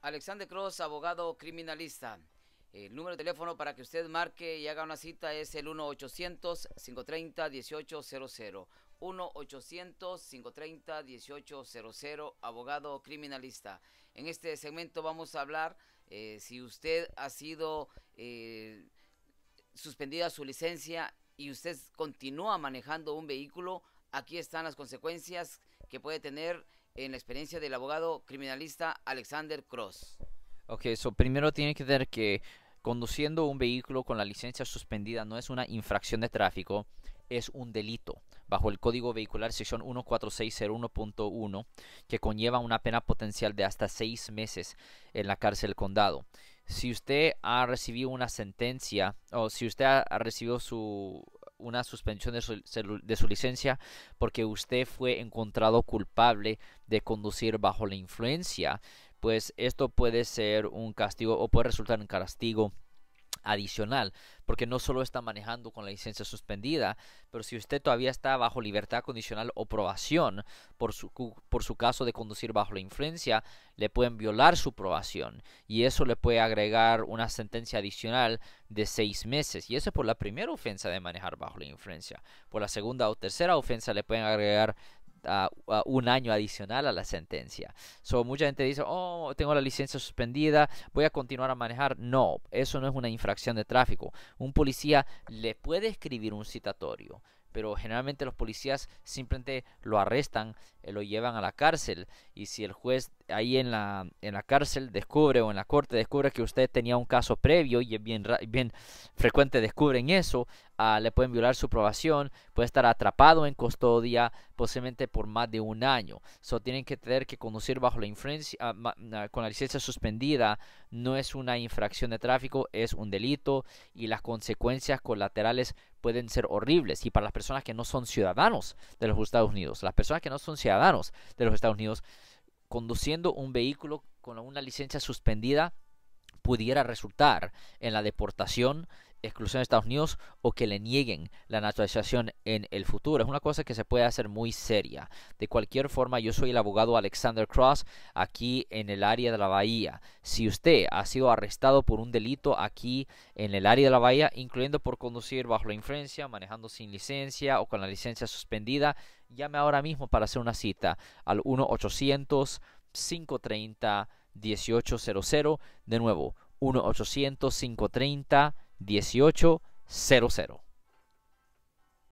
Alexander Cross, abogado criminalista. El número de teléfono para que usted marque y haga una cita es el 1-800-530-1800. 1-800-530-1800, abogado criminalista. En este segmento vamos a hablar eh, si usted ha sido eh, suspendida su licencia y usted continúa manejando un vehículo. Aquí están las consecuencias que puede tener en la experiencia del abogado criminalista Alexander Cross. Ok, eso primero tiene que ver que conduciendo un vehículo con la licencia suspendida no es una infracción de tráfico, es un delito bajo el Código Vehicular sección 14601.1 que conlleva una pena potencial de hasta seis meses en la cárcel condado. Si usted ha recibido una sentencia o si usted ha recibido su una suspensión de su, de su, licencia porque usted fue encontrado culpable de conducir bajo la influencia, pues esto puede ser un castigo o puede resultar en castigo adicional, porque no solo está manejando con la licencia suspendida, pero si usted todavía está bajo libertad condicional o probación por su, por su caso de conducir bajo la influencia, le pueden violar su probación y eso le puede agregar una sentencia adicional de seis meses. Y eso es por la primera ofensa de manejar bajo la influencia. Por la segunda o tercera ofensa le pueden agregar un año adicional a la sentencia. So, mucha gente dice, oh, tengo la licencia suspendida, voy a continuar a manejar. No, eso no es una infracción de tráfico. Un policía le puede escribir un citatorio, pero generalmente los policías simplemente lo arrestan, eh, lo llevan a la cárcel y si el juez ahí en la, en la cárcel descubre o en la corte descubre que usted tenía un caso previo y es bien, bien frecuente descubren eso, ah, le pueden violar su aprobación, puede estar atrapado en custodia posiblemente por más de un año. Solo tienen que tener que conducir bajo la influencia, ah, ah, con la licencia suspendida, no es una infracción de tráfico, es un delito y las consecuencias colaterales pueden ser horribles. Y para las personas que no son ciudadanos de los Estados Unidos, las personas que no son ciudadanos de los Estados Unidos, conduciendo un vehículo con una licencia suspendida pudiera resultar en la deportación exclusión de Estados Unidos o que le nieguen la naturalización en el futuro. Es una cosa que se puede hacer muy seria. De cualquier forma, yo soy el abogado Alexander Cross aquí en el área de la Bahía. Si usted ha sido arrestado por un delito aquí en el área de la Bahía, incluyendo por conducir bajo la influencia, manejando sin licencia o con la licencia suspendida, llame ahora mismo para hacer una cita al 1 800 530 1800 de nuevo 1 800 530 1800 Dieciocho cero cero.